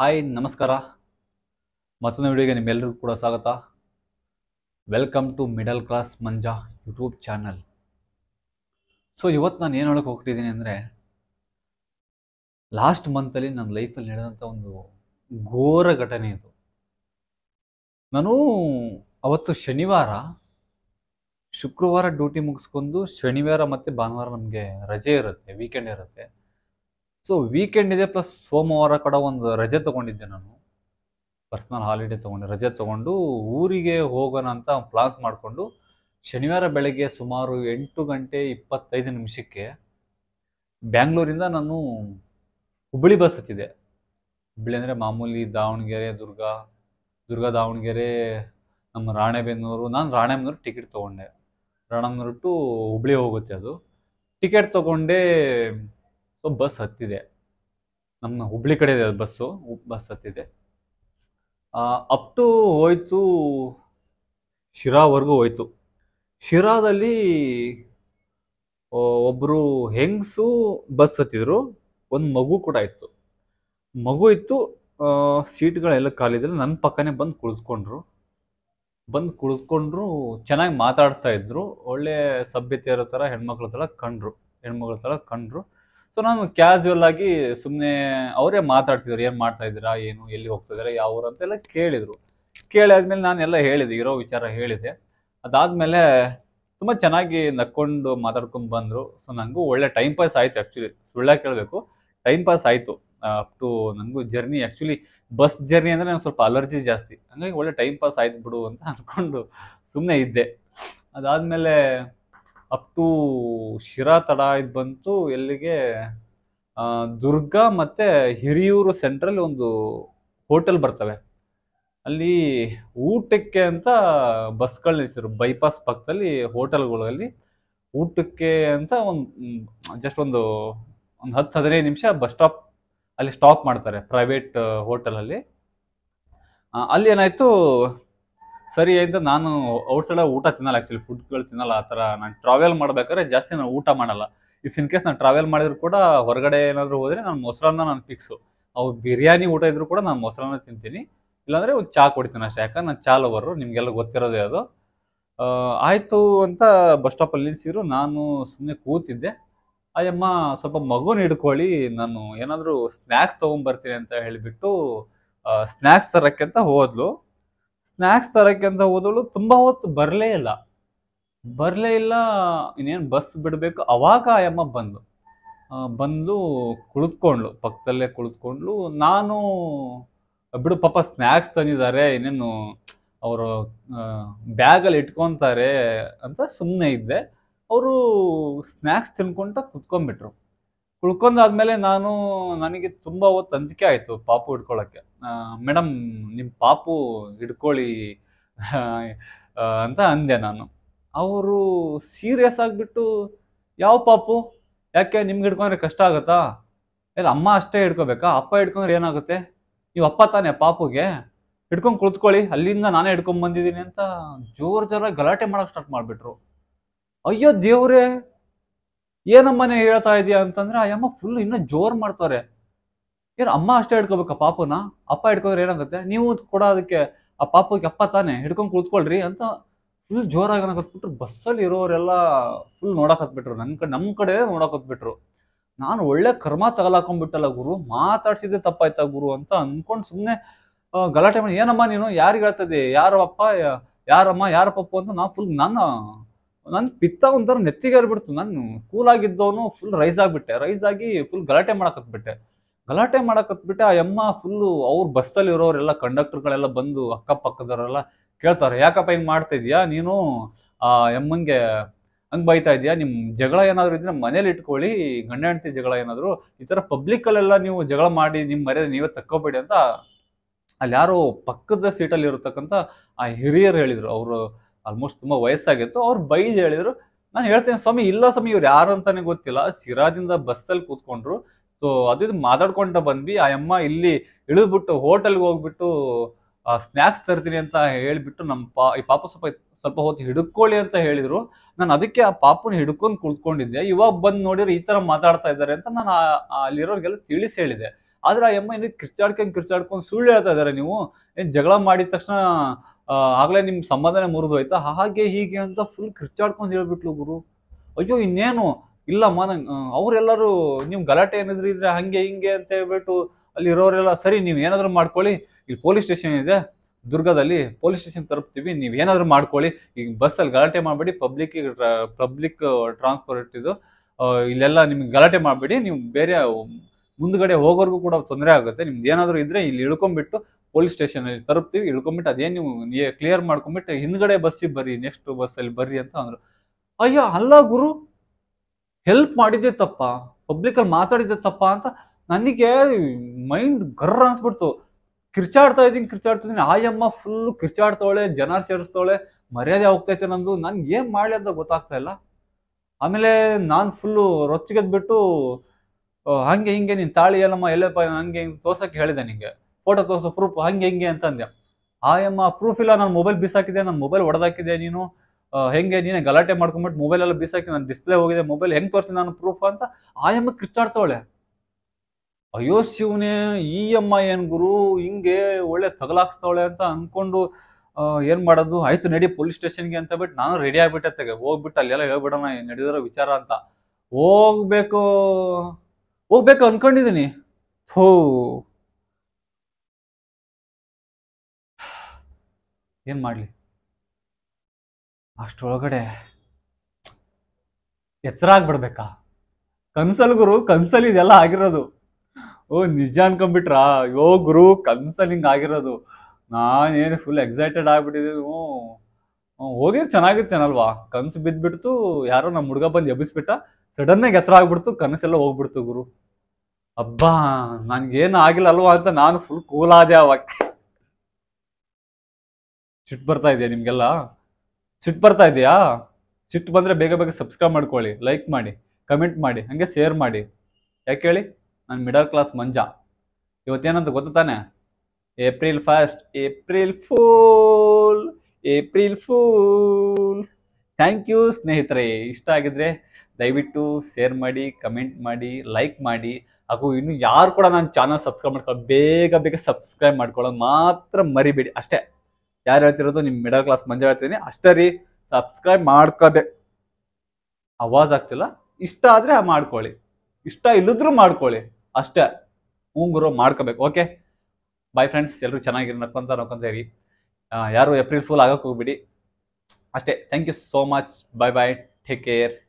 hi ನಮಸ್ಕಾರ ಮತ್ತೊಂದು ವಿಡಿಯೋಗೆ ನಿಮ್ಮೆಲ್ಲರಿಗೂ ಕೂಡ ಸ್ವಾಗತ welcome to middle class Manja YouTube channel so ಇವತ್ತು ನಾನು ಏನು ಹೇಳೋಕೆ ಹೋಗ್ತಿದ್ದೀನಿ ಅಂದರೆ ಲಾಸ್ಟ್ ಮಂತಲ್ಲಿ ನನ್ನ ಲೈಫಲ್ಲಿ ನಡೆದಂಥ ಒಂದು ಘೋರ ಘಟನೆ ಇದು ನಾನು ಅವತ್ತು ಶನಿವಾರ ಶುಕ್ರವಾರ ಡ್ಯೂಟಿ ಮುಗಿಸ್ಕೊಂಡು ಶನಿವಾರ ಮತ್ತು ಭಾನುವಾರ ನಮಗೆ ರಜೆ ಇರುತ್ತೆ ವೀಕೆಂಡ್ ಇರುತ್ತೆ ಸೊ ವೀಕೆಂಡ್ ಇದೆ ಪ್ಲಸ್ ಸೋಮವಾರ ಕಡೆ ಒಂದು ರಜೆ ತೊಗೊಂಡಿದ್ದೆ ನಾನು ಪರ್ಸ್ನಲ್ ಹಾಲಿಡೇ ತೊಗೊಂಡೆ ರಜೆ ತೊಗೊಂಡು ಊರಿಗೆ ಹೋಗೋಣ ಅಂತ ಪ್ಲಾನ್ಸ್ ಮಾಡಿಕೊಂಡು ಶನಿವಾರ ಬೆಳಗ್ಗೆ ಸುಮಾರು ಎಂಟು ಗಂಟೆ ಇಪ್ಪತ್ತೈದು ನಿಮಿಷಕ್ಕೆ ಬ್ಯಾಂಗ್ಳೂರಿಂದ ನಾನು ಹುಬ್ಬಳ್ಳಿ ಬಸ್ ಹತ್ತಿದೆ ಹುಬ್ಬಳ್ಳಿ ಅಂದರೆ ಮಾಮೂಲಿ ದಾವಣಗೆರೆ ದುರ್ಗ ದುರ್ಗ ದಾವಣಗೆರೆ ನಮ್ಮ ರಾಣೆಬೆನ್ನೂರು ನಾನು ರಾಣೆಬೆನ್ನೂರು ಟಿಕೆಟ್ ತೊಗೊಂಡೆ ರಾಣೆಬೆನ್ನೂರು ಟು ಹುಬ್ಬಳ್ಳಿ ಹೋಗುತ್ತೆ ಅದು ಟಿಕೆಟ್ ತೊಗೊಂಡೆ ಸೊ ಬಸ್ ಹತ್ತಿದೆ ನಮ್ಮ ಹುಬ್ಳಿ ಕಡೆ ಇದೆ ಬಸ್ಸು ಬಸ್ ಹತ್ತಿದೆ ಅಪ್ ಟು ಹೋಯ್ತು ಶಿರಾವರೆಗೂ ಹೋಯ್ತು ಶಿರಾದಲ್ಲಿ ಒಬ್ಬರು ಹೆಂಗಸು ಬಸ್ ಹತ್ತಿದ್ರು ಒಂದು ಮಗು ಕೂಡ ಇತ್ತು ಮಗು ಇತ್ತು ಸೀಟ್ಗಳೆಲ್ಲ ಖಾಲಿದ್ರೆ ನನ್ನ ಪಕ್ಕನೇ ಬಂದು ಕುಳಿತುಕೊಂಡ್ರು ಬಂದು ಕುಳಿತುಕೊಂಡ್ರು ಚೆನ್ನಾಗಿ ಮಾತಾಡಿಸ್ತಾ ಇದ್ರು ಒಳ್ಳೆ ಸಭ್ಯತೆ ಇರೋ ಥರ ಹೆಣ್ಮಕ್ಳ ಥರ ಕಂಡ್ರು ಹೆಣ್ಮಗಳ ಥರ ಕಂಡ್ರು ಸೊ ನಾನು ಕ್ಯಾಶುವಲ್ ಆಗಿ ಸುಮ್ಮನೆ ಅವರೇ ಮಾತಾಡ್ತಿದ್ರು ಏನು ಮಾಡ್ತಾ ಇದ್ದೀರಾ ಏನು ಎಲ್ಲಿ ಹೋಗ್ತಿದ್ದೀರಾ ಯಾವ ಊರು ಅಂತೆಲ್ಲ ಕೇಳಿದರು ನಾನು ನಾನೆಲ್ಲ ಹೇಳಿದೆ ಇರೋ ವಿಚಾರ ಹೇಳಿದೆ ಅದಾದಮೇಲೆ ತುಂಬ ಚೆನ್ನಾಗಿ ನಕ್ಕೊಂಡು ಮಾತಾಡ್ಕೊಂಡು ಬಂದರು ಸೊ ನನಗೂ ಒಳ್ಳೆ ಟೈಮ್ ಪಾಸ್ ಆಯಿತು ಆ್ಯಕ್ಚುಲಿ ಸುಳ್ಳ ಕೇಳಬೇಕು ಟೈಮ್ ಪಾಸ್ ಆಯಿತು ಅಪ್ ಟು ನನಗೂ ಜರ್ನಿ ಆ್ಯಕ್ಚುಲಿ ಬಸ್ ಜರ್ನಿ ಅಂದರೆ ನಂಗೆ ಸ್ವಲ್ಪ ಅಲರ್ಜಿ ಜಾಸ್ತಿ ಹಂಗಾಗಿ ಒಳ್ಳೆ ಟೈಮ್ ಪಾಸ್ ಆಯ್ತು ಬಿಡು ಅಂತ ಅಂದ್ಕೊಂಡು ಸುಮ್ಮನೆ ಇದ್ದೆ ಅದಾದಮೇಲೆ ಅಪ್ ಟು ಶಿರಾ ತಡ ಇದು ಬಂತು ಎಲ್ಲಿಗೆ ದುರ್ಗ ಮತ್ತು ಹಿರಿಯೂರು ಸೆಂಟ್ರಲ್ಲಿ ಒಂದು ಹೋಟೆಲ್ ಬರ್ತವೆ ಅಲ್ಲಿ ಊಟಕ್ಕೆ ಅಂತ ಬಸ್ಗಳು ನಿಲ್ಲಿಸಿದ್ರು ಬೈಪಾಸ್ ಪಕ್ಕದಲ್ಲಿ ಹೋಟೆಲ್ಗಳಲ್ಲಿ ಊಟಕ್ಕೆ ಅಂತ ಒಂದು ಜಸ್ಟ್ ಒಂದು ಒಂದು ಹತ್ತು ಹದಿನೈದು ನಿಮಿಷ ಬಸ್ ಸ್ಟಾಪ್ ಅಲ್ಲಿ ಸ್ಟಾಪ್ ಮಾಡ್ತಾರೆ ಪ್ರೈವೇಟ್ ಹೋಟೆಲಲ್ಲಿ ಅಲ್ಲಿ ಏನಾಯಿತು ಸರಿ ಅಂತ ನಾನು ಔಟ್ ಸೈಡ್ ಊಟ ತಿನ್ನಲ್ಲ ಆ್ಯಕ್ಚುಲಿ ಫುಡ್ಗಳು ತಿನ್ನಲ್ಲ ಆ ಥರ ನಾನು ಟ್ರಾವೆಲ್ ಮಾಡಬೇಕಾದ್ರೆ ಜಾಸ್ತಿ ನಾನು ಊಟ ಮಾಡಲ್ಲ ಇಫ್ ಇನ್ ಕೇಸ್ ನಾನು ಟ್ರಾವೆಲ್ ಮಾಡಿದ್ರು ಕೂಡ ಹೊರಗಡೆ ಏನಾದರೂ ಹೋದರೆ ನಾನು ಮೊಸರನ್ನ ನಾನು ಫಿಕ್ಸು ಅವು ಬಿರಿಯಾನಿ ಊಟ ಇದ್ರೂ ಕೂಡ ನಾನು ಮೊಸರನ್ನ ತಿಂತೀನಿ ಇಲ್ಲಾಂದರೆ ಒಂದು ಚಹಾ ಕೊಡ್ತೀನಿ ಅಷ್ಟೇ ಯಾಕಂದ್ರೆ ನಾನು ಚಾ ಲವರು ನಿಮಗೆಲ್ಲ ಗೊತ್ತಿರೋದೆ ಅದು ಆಯಿತು ಅಂತ ಬಸ್ ಸ್ಟಾಪಲ್ಲಿ ನಿಲ್ಲಿಸಿದ್ರು ನಾನು ಸುಮ್ಮನೆ ಕೂತಿದ್ದೆ ಅಯ್ಯಮ್ಮ ಸ್ವಲ್ಪ ಮಗುನ ಹಿಡ್ಕೊಳ್ಳಿ ನಾನು ಏನಾದರೂ ಸ್ನ್ಯಾಕ್ಸ್ ತೊಗೊಂಬರ್ತೀನಿ ಅಂತ ಹೇಳಿಬಿಟ್ಟು ಸ್ನ್ಯಾಕ್ಸ್ ತರೋಕ್ಕೆ ಅಂತ ಹೋದ್ಲು ಸ್ನ್ಯಾಕ್ಸ್ ತರಕ್ಕೆ ಅಂತ ಹೋದಳು ತುಂಬ ಹೊತ್ತು ಬರಲೇ ಇಲ್ಲ ಬರಲೇ ಇಲ್ಲ ಇನ್ನೇನು ಬಸ್ ಬಿಡಬೇಕು ಅವಾಗ ಆಯಮ್ಮ ಬಂದು ಬಂದು ಕುಳಿತ್ಕೊಂಡ್ಳು ಪಕ್ಕದಲ್ಲೇ ಕುಳಿತ್ಕೊಂಡ್ಳು ನಾನು ಬಿಡು ಪಾಪ ಸ್ನ್ಯಾಕ್ಸ್ ತಂದಿದ್ದಾರೆ ಇನ್ನೇನು ಅವರು ಬ್ಯಾಗಲ್ಲಿ ಇಟ್ಕೊತಾರೆ ಅಂತ ಸುಮ್ಮನೆ ಇದ್ದೆ ಅವರು ಸ್ನ್ಯಾಕ್ಸ್ ತಿನ್ಕೊಂತ ಕುತ್ಕೊಂಡ್ಬಿಟ್ರು ಉಳ್ಕೊಂಡಾದ್ಮೇಲೆ ನಾನು ನನಗೆ ತುಂಬ ಹೊತ್ತು ಅಂಜಿಕೆ ಆಯಿತು ಪಾಪು ಹಿಡ್ಕೊಳ್ಳೋಕ್ಕೆ ಮೇಡಮ್ ನಿಮ್ಮ ಪಾಪು ಹಿಡ್ಕೊಳ್ಳಿ ಅಂತ ಅಂದೆ ನಾನು ಅವರು ಸೀರಿಯಸ್ ಆಗಿಬಿಟ್ಟು ಯಾವ ಪಾಪು ಯಾಕೆ ನಿಮ್ಗೆ ಹಿಡ್ಕೊಂಡ್ರೆ ಕಷ್ಟ ಆಗುತ್ತಾ ಇಲ್ಲ ಅಮ್ಮ ಅಷ್ಟೇ ಹಿಡ್ಕೋಬೇಕಾ ಅಪ್ಪ ಹಿಡ್ಕೊಂಡ್ರೆ ಏನಾಗುತ್ತೆ ನೀವು ಅಪ್ಪ ತಾನೆ ಪಾಪುಗೆ ಹಿಡ್ಕೊಂಡು ಕುಳಿತ್ಕೊಳ್ಳಿ ಅಲ್ಲಿಂದ ನಾನೇ ಹಿಡ್ಕೊಂಡ್ ಬಂದಿದ್ದೀನಿ ಅಂತ ಜೋರು ಜೋರಾಗಿ ಗಲಾಟೆ ಮಾಡೋಕೆ ಸ್ಟಾರ್ಟ್ ಮಾಡಿಬಿಟ್ರು ಅಯ್ಯೋ ದೇವ್ರೆ ಏನಮ್ಮನೇ ಹೇಳ್ತಾ ಇದೆಯಾ ಅಂತಂದ್ರೆ ಆ ಅಮ್ಮ ಫುಲ್ ಇನ್ನೂ ಜೋರ್ ಮಾಡ್ತಾರೆ ಏನ್ ಅಮ್ಮ ಅಷ್ಟೇ ಹಿಡ್ಕೋಬೇಕಾ ಪಾಪನ ಅಪ್ಪ ಹಿಡ್ಕೊಂಡ್ರೆ ಏನಾಗುತ್ತೆ ನೀವು ಕೂಡ ಅದಕ್ಕೆ ಆ ಪಾಪಕ್ಕೆ ಅಪ್ಪ ತಾನೆ ಹಿಡ್ಕೊಂಡು ಕುತ್ಕೊಳ್ರಿ ಅಂತ ಫುಲ್ ಜೋರಾಗಿ ಬಿಟ್ರು ಬಸ್ಸಲ್ಲಿ ಇರೋರೆಲ್ಲ ಫುಲ್ ನೋಡಕ್ ಬಿಟ್ರು ನನ್ನ ಕಡೆ ನಮ್ಮ ಕಡೆ ನೋಡಕ್ ಬಿಟ್ರು ನಾನು ಒಳ್ಳೆ ಕರ್ಮ ತಗಲಾಕೊಂಡ್ಬಿಟ್ಟಲ್ಲ ಗುರು ಮಾತಾಡ್ಸಿದ್ದೆ ತಪ್ಪಾಯ್ತಾ ಗುರು ಅಂತ ಅನ್ಕೊಂಡ್ ಸುಮ್ಮನೆ ಗಲಾಟೆ ಮಾಡಿ ಏನಮ್ಮ ನೀನು ಯಾರಿಗೆ ಹೇಳ್ತದೆ ಯಾರ ಅಪ್ಪ ಯಾರಮ್ಮ ಯಾರ ಪಪ್ಪು ಅಂತ ನಾ ಫುಲ್ ನಾನು ನನ್ ಪಿತ್ತ ಒಂಥರ ನೆತ್ತಿಗೆ ಹರಿಬಿಡ್ತು ನಾನು ಆಗಿದ್ದವನು ಫುಲ್ ರೈಸ್ ಆಗಿಬಿಟ್ಟೆ ರೈಸ್ ಆಗಿ ಫುಲ್ ಗಲಾಟೆ ಬಿಟ್ಟೆ ಗಲಾಟೆ ಮಾಡಕತ್ಬಿಟ್ಟೆ ಆ ಯಮ್ಮ ಫುಲ್ಲು ಅವ್ರ ಬಸ್ಸಲ್ಲಿ ಇರೋರೆಲ್ಲ ಕಂಡಕ್ಟರ್ಗಳೆಲ್ಲ ಬಂದು ಅಕ್ಕಪಕ್ಕದವರೆಲ್ಲ ಕೇಳ್ತಾರೆ ಯಾಕಪ್ಪ ಹಿಂಗೆ ಮಾಡ್ತಾ ಇದೀಯಾ ನೀನು ಆ ಯಮ್ಮಂಗೆ ಹಂಗೆ ಬೈತಾ ಇದೀಯಾ ನಿಮ್ಮ ಜಗಳ ಏನಾದರೂ ಇದ್ರೆ ಮನೇಲಿ ಇಟ್ಕೊಳ್ಳಿ ಗಂಡ ಹೆಂಡತಿ ಜಗಳ ಏನಾದರೂ ಈ ಥರ ಪಬ್ಲಿಕ್ಕಲ್ಲೆಲ್ಲ ನೀವು ಜಗಳ ಮಾಡಿ ನಿಮ್ಮ ಮರ್ಯಾದೆ ನೀವೇ ತಕ್ಕೋಬೇಡಿ ಅಂತ ಅಲ್ಲಿ ಯಾರೋ ಪಕ್ಕದ ಸೀಟಲ್ಲಿ ಇರತಕ್ಕಂಥ ಆ ಹಿರಿಯರು ಹೇಳಿದರು ಅವರು ಆಲ್ಮೋಸ್ಟ್ ತುಂಬ ವಯಸ್ಸಾಗಿತ್ತು ಅವ್ರು ಬೈದು ಹೇಳಿದ್ರು ನಾನು ಹೇಳ್ತೇನೆ ಸ್ವಾಮಿ ಇಲ್ಲ ಸ್ವಾಮಿ ಇವ್ರು ಯಾರು ಅಂತಾನೆ ಗೊತ್ತಿಲ್ಲ ಸಿರಾದಿಂದ ಬಸ್ಸಲ್ಲಿ ಕೂತ್ಕೊಂಡ್ರು ಸೊ ಅದು ಇದು ಮಾತಾಡ್ಕೊಂಡ ಬಂದ್ವಿ ಆ ಅಮ್ಮ ಇಲ್ಲಿ ಇಳಿದ್ಬಿಟ್ಟು ಹೋಟೆಲ್ಗೆ ಹೋಗ್ಬಿಟ್ಟು ಸ್ನ್ಯಾಕ್ಸ್ ತರ್ತೀನಿ ಅಂತ ಹೇಳಿಬಿಟ್ಟು ನಮ್ಮ ಪಾ ಈ ಪಾಪ ಸ್ವಲ್ಪ ಸ್ವಲ್ಪ ಹೊತ್ತು ಹಿಡ್ಕೊಳ್ಳಿ ಅಂತ ಹೇಳಿದ್ರು ನಾನು ಅದಕ್ಕೆ ಆ ಪಾಪನ ಹಿಡ್ಕೊಂಡು ಕುತ್ಕೊಂಡಿದ್ದೆ ಇವಾಗ ಬಂದು ನೋಡಿದ್ರೆ ಈ ಥರ ಮಾತಾಡ್ತಾ ಇದ್ದಾರೆ ಅಂತ ನಾನು ಅಲ್ಲಿರೋರಿಗೆಲ್ಲ ತಿಳಿಸಿ ಹೇಳಿದೆ ಆದ್ರೆ ಆ ಅಮ್ಮ ಇನ್ನು ಕಿರ್ಚಾಡ್ಕೊಂಡು ಕಿರ್ಚಾಡ್ಕೊಂಡು ಸುಳ್ಳು ಹೇಳ್ತಾ ಇದ್ದಾರೆ ನೀವು ಏನು ಜಗಳ ಮಾಡಿದ ತಕ್ಷಣ ಆಗಲೇ ನಿಮ್ ಸಮಾಧಾನ ಮುರಿದು ಆಯ್ತಾ ಹಾಗೆ ಹೀಗೆ ಅಂತ ಫುಲ್ ಕಿರ್ಚಾಡ್ಕೊಂಡು ಹೇಳ್ಬಿಟ್ಲು ಗುರು ಅಯ್ಯೋ ಇನ್ನೇನು ಇಲ್ಲಮ್ಮ ನಂಗೆ ಅವರೆಲ್ಲರೂ ನಿಮ್ ಗಲಾಟೆ ಏನಿದ್ರೆ ಇದ್ರೆ ಹಂಗೆ ಹಿಂಗೆ ಅಂತ ಹೇಳ್ಬಿಟ್ಟು ಅಲ್ಲಿ ಇರೋರೆಲ್ಲ ಸರಿ ನೀವು ಏನಾದ್ರು ಮಾಡ್ಕೊಳ್ಳಿ ಇಲ್ಲಿ ಪೊಲೀಸ್ ಸ್ಟೇಷನ್ ಇದೆ ದುರ್ಗದಲ್ಲಿ ಪೊಲೀಸ್ ಸ್ಟೇಷನ್ ತಲುಪ್ತೀವಿ ನೀವು ಏನಾದರೂ ಮಾಡ್ಕೊಳ್ಳಿ ಈಗ ಬಸ್ಸಲ್ಲಿ ಗಲಾಟೆ ಮಾಡಬೇಡಿ ಪಬ್ಲಿಕ್ ಪಬ್ಲಿಕ್ ಟ್ರಾನ್ಸ್ಪೋರ್ಟ್ ಇದು ಇಲ್ಲೆಲ್ಲ ನಿಮ್ಗೆ ಗಲಾಟೆ ಮಾಡಬೇಡಿ ನೀವು ಬೇರೆ ಮುಂದ್ಗಡೆ ಹೋಗೋರ್ಗೂ ಕೂಡ ತೊಂದರೆ ಆಗುತ್ತೆ ನಿಮ್ದು ಏನಾದ್ರು ಇದ್ರೆ ಇಲ್ಲಿ ಇಳ್ಕೊಂಡ್ಬಿಟ್ಟು ಪೊಲೀಸ್ ಅಲ್ಲಿ ತರುಪ್ತೀವಿ ಇಳ್ಕೊಂಬಿಟ್ಟು ಅದೇನು ನೀವು ಕ್ಲಿಯರ್ ಮಾಡ್ಕೊಂಬಿಟ್ಟು ಹಿಂದ್ಗಡೆ ಬಸ್ಸಿಗೆ ಬರ್ರಿ ನೆಕ್ಸ್ಟ್ ಬಸ್ಸಲ್ಲಿ ಬರ್ರಿ ಅಂತ ಅಂದರು ಅಯ್ಯೋ ಅಲ್ಲ ಗುರು ಹೆಲ್ಪ್ ಮಾಡಿದ್ದೆ ತಪ್ಪ ಅಲ್ಲಿ ಮಾತಾಡಿದ್ದೆ ತಪ್ಪ ಅಂತ ನನಗೆ ಮೈಂಡ್ ಗರ್ರ ಅನ್ಸ್ಬಿಡ್ತು ಕಿರ್ಚಾಡ್ತಾ ಇದ್ದೀನಿ ಕಿರ್ಚಾಡ್ತಾ ಇದ್ದೀನಿ ಆಯಮ್ಮ ಫುಲ್ ಕಿರ್ಚಾಡ್ತಾವಳೆ ಜನ ಸೇರಿಸ್ತಾಳೆ ಮರ್ಯಾದೆ ಹೋಗ್ತೈತೆ ನಂದು ನನ್ಗೆ ಏನ್ ಮಾಡಲಿ ಅಂತ ಗೊತ್ತಾಗ್ತಾ ಇಲ್ಲ ಆಮೇಲೆ ನಾನು ಫುಲ್ಲು ರೊಚ್ಚಿಗೆದ್ಬಿಟ್ಟು ಹಂಗೆ ಹಿಂಗೆ ನೀನು ತಾಳಿ ಏನಮ್ಮ ಎಲ್ಲಪ್ಪ ಹಂಗೆ ಹಿಂಗೆ ತೋರ್ಸಕ್ಕೆ ಹೇಳಿದೆ ನಿಂಗೆ ಫೋಟೋ ತೋರಿಸೋ ಪ್ರೂಫ್ ಹಂಗೆ ಹೆಂಗೆ ಅಂತಂದೆ ಆ ಎಮ್ಮ ಪ್ರೂಫ್ ಇಲ್ಲ ನಾನು ಮೊಬೈಲ್ ಬಿಸಾಕಿದೆ ನನ್ನ ಮೊಬೈಲ್ ಹೊಡೆದಾಕಿದೆ ನೀನು ಹೆಂಗೆ ನೀನೆ ಗಲಾಟೆ ಮಾಡ್ಕೊಂಬಿಟ್ಟು ಎಲ್ಲ ಬಿಸಾಕಿ ನಾನು ಡಿಸ್ಪ್ಲೇ ಹೋಗಿದೆ ಮೊಬೈಲ್ ಹೆಂಗೆ ತೋರಿಸಿ ನಾನು ಪ್ರೂಫ್ ಅಂತ ಆಯಮ್ಮ ಎಮ್ಮ ಅಯ್ಯೋ ಶಿವನೇ ಈ ಅಮ್ಮ ಏನು ಗುರು ಹಿಂಗೆ ಒಳ್ಳೆ ತಗಲಾಕ್ಸ್ತಾವಳೆ ಅಂತ ಅಂದ್ಕೊಂಡು ಏನು ಮಾಡೋದು ಆಯ್ತು ನಡಿ ಪೊಲೀಸ್ ಸ್ಟೇಷನ್ಗೆ ಅಂತ ಬಿಟ್ಟು ನಾನು ರೆಡಿ ಆಗಿಬಿಟ್ಟೆ ತೆಗೆ ಹೋಗ್ಬಿಟ್ಟು ಅಲ್ಲೆಲ್ಲ ಹೇಳ್ಬಿಡೋಣ ನಡೆದಿರೋ ವಿಚಾರ ಅಂತ ಹೋಗ್ಬೇಕು ಹೋಗ್ಬೇಕು ಅನ್ಕೊಂಡಿದ್ದೀನಿ ಹೋ ಏನು ಮಾಡಲಿ ಅಷ್ಟೊಳಗಡೆ ಎಚ್ಚರ ಆಗ್ಬಿಡ್ಬೇಕಾ ಕನ್ಸಲ್ ಗುರು ಕನ್ಸಲ್ ಇದೆಲ್ಲ ಆಗಿರೋದು ಓ ನಿಜ ಅನ್ಕೊಂಬಿಟ್ರ ಯೋ ಗುರು ಕನ್ಸಲಿಂಗ್ ಆಗಿರೋದು ನಾನೇನು ಫುಲ್ ಎಕ್ಸೈಟೆಡ್ ಆಗಿಬಿಟ್ಟಿದ್ದೀನಿ ಹ್ಞೂ ಹೋಗಿದ್ರೆ ಚೆನ್ನಾಗಿರ್ತೇನಲ್ವಾ ಕನ್ಸು ಬಿದ್ದುಬಿಡ್ತು ಯಾರೋ ನಮ್ಮ ಹುಡುಗ ಬಂದು ಎಬ್ಬಿಸ್ಬಿಟ್ಟ ಸಡನ್ನಾಗಿ ಹೆಸರು ಆಗ್ಬಿಡ್ತು ಕನಸೆಲ್ಲ ಹೋಗ್ಬಿಡ್ತು ಗುರು ಅಬ್ಬಾ ನನಗೇನು ಆಗಿಲ್ಲಲ್ವಾ ಅಂತ ನಾನು ಫುಲ್ ಕೂಲ್ ಆದೆ ಅವಾಗ ಸಿಟ್ಟು ಬರ್ತಾ ಇದೆಯಾ ನಿಮಗೆಲ್ಲ ಸಿಟ್ಟು ಬರ್ತಾ ಇದೆಯಾ ಸಿಟ್ಟು ಬಂದರೆ ಬೇಗ ಬೇಗ ಸಬ್ಸ್ಕ್ರೈಬ್ ಮಾಡ್ಕೊಳ್ಳಿ ಲೈಕ್ ಮಾಡಿ ಕಮೆಂಟ್ ಮಾಡಿ ಹಾಗೆ ಶೇರ್ ಮಾಡಿ ಯಾಕೆ ಹೇಳಿ ನಾನು ಮಿಡಲ್ ಕ್ಲಾಸ್ ಮಂಜ ಇವತ್ತೇನಂತ ಗೊತ್ತಾನೆ April first April fool April fool thank you ಸ್ನೇಹಿತರೆ ಇಷ್ಟ ಆಗಿದ್ರೆ ದಯವಿಟ್ಟು ಶೇರ್ ಮಾಡಿ ಕಮೆಂಟ್ ಮಾಡಿ ಲೈಕ್ ಮಾಡಿ ಹಾಗೂ ಇನ್ನು ಯಾರು ಕೂಡ ನನ್ನ ಚಾನಲ್ ಸಬ್ಸ್ಕ್ರೈಬ್ ಮಾಡ್ಕೊಳ್ಳೋ ಬೇಗ ಬೇಗ ಸಬ್ಸ್ಕ್ರೈಬ್ ಮಾಡ್ಕೊಳ್ಳೋದು ಮಾತ್ರ ಮರಿಬೇಡಿ ಅಷ್ಟೇ ಯಾರು ಹೇಳ್ತಿರೋದು ನಿಮ್ ಮಿಡಲ್ ಕ್ಲಾಸ್ ಮಂಜ ಹೇಳ್ತೀನಿ ಅಷ್ಟೇ ರೀ ಸಬ್ಸ್ಕ್ರೈಬ್ ಮಾಡ್ಕೋಬೇಕು ಅವಾಜ್ ಆಗ್ತಿಲ್ಲ ಇಷ್ಟ ಆದ್ರೆ ಮಾಡ್ಕೊಳ್ಳಿ ಇಷ್ಟ ಇಲ್ಲದ್ರೂ ಮಾಡ್ಕೊಳ್ಳಿ ಅಷ್ಟೇ ಹೂಂಗುರು ಮಾಡ್ಕೋಬೇಕು ಓಕೆ ಬಾಯ್ ಫ್ರೆಂಡ್ಸ್ ಎಲ್ಲರೂ ಚೆನ್ನಾಗಿರಿ ನಕ್ಕೊಂತ ನಕ್ಕೊಂತ ಇರಿ ಯಾರು ಏಪ್ರಿಲ್ ಫುಲ್ ಆಗಕ್ಕೆ ಹೋಗ್ಬಿಡಿ ಅಷ್ಟೇ thank you so much bye bye take care